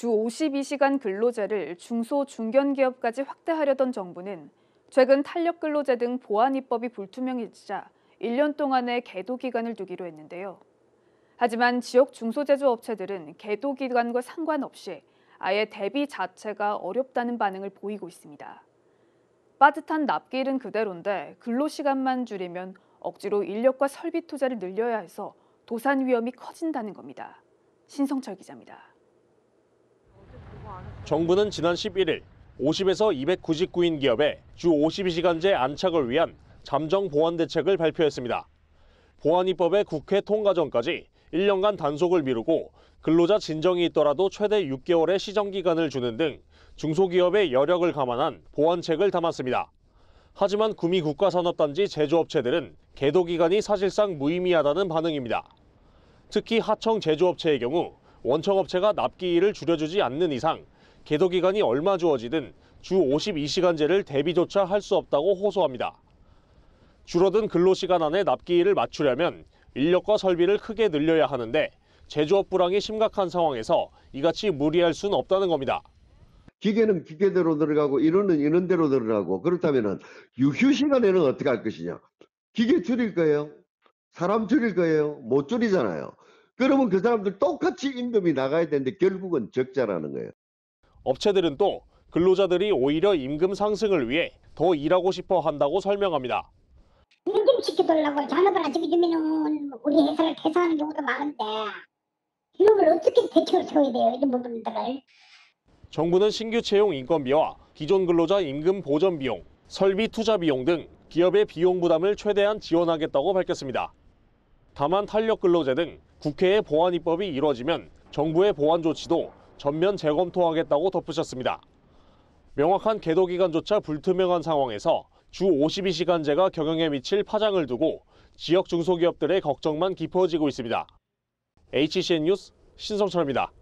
주 52시간 근로제를 중소 중견기업까지 확대하려던 정부는 최근 탄력 근로제 등보안 입법이 불투명해지자 1년 동안의 계도 기간을 두기로 했는데요. 하지만 지역 중소제조업체들은 계도 기간과 상관없이 아예 대비 자체가 어렵다는 반응을 보이고 있습니다. 빠듯한 납기일은 그대로인데 근로시간만 줄이면 억지로 인력과 설비 투자를 늘려야 해서 도산 위험이 커진다는 겁니다. 신성철 기자입니다. 정부는 지난 11일 50에서 299인 기업에 주 52시간제 안착을 위한 잠정 보완 대책을 발표했습니다. 보안 입법의 국회 통과 전까지 1년간 단속을 미루고 근로자 진정이 있더라도 최대 6개월의 시정 기간을 주는 등 중소기업의 여력을 감안한 보안책을 담았습니다. 하지만 구미 국가산업단지 제조업체들은 계도 기간이 사실상 무의미하다는 반응입니다. 특히 하청 제조업체의 경우 원청업체가 납기일을 줄여주지 않는 이상 계도기간이 얼마 주어지든 주 52시간제를 대비조차 할 수 없다고 호소합니다. 줄어든 근로시간 안에 납기일을 맞추려면 인력과 설비를 크게 늘려야 하는데 제조업 불황이 심각한 상황에서 이같이 무리할 수는 없다는 겁니다. 기계는 기계대로 들어가고 인원은 인원대로 들어가고 그렇다면 유휴 시간에는 어떻게 할 것이냐. 기계 줄일 거예요. 사람 줄일 거예요. 못 줄이잖아요. 그러면 그 사람들 똑같이 임금이 나가야 되는데 결국은 적자라는 거예요. 업체들은 또 근로자들이 오히려 임금 상승을 위해 더 일하고 싶어 한다고 설명합니다. 임금 지켜달라고 잔업을 안 시켜주면 우리 회사를 퇴사하는 경우도 많은데 이놈을 어떻게 대책을 세워야 돼요 이런 부분들을. 정부는 신규 채용 인건비와 기존 근로자 임금 보전 비용, 설비 투자 비용 등 기업의 비용 부담을 최대한 지원하겠다고 밝혔습니다. 다만 탄력 근로제 등 국회의 보안 입법이 이뤄지면 정부의 보안 조치도 전면 재검토하겠다고 덧붙였습니다. 명확한 계도 기간조차 불투명한 상황에서 주 52시간제가 경영에 미칠 파장을 두고 지역 중소기업들의 걱정만 깊어지고 있습니다. HCN 뉴스 신성철입니다.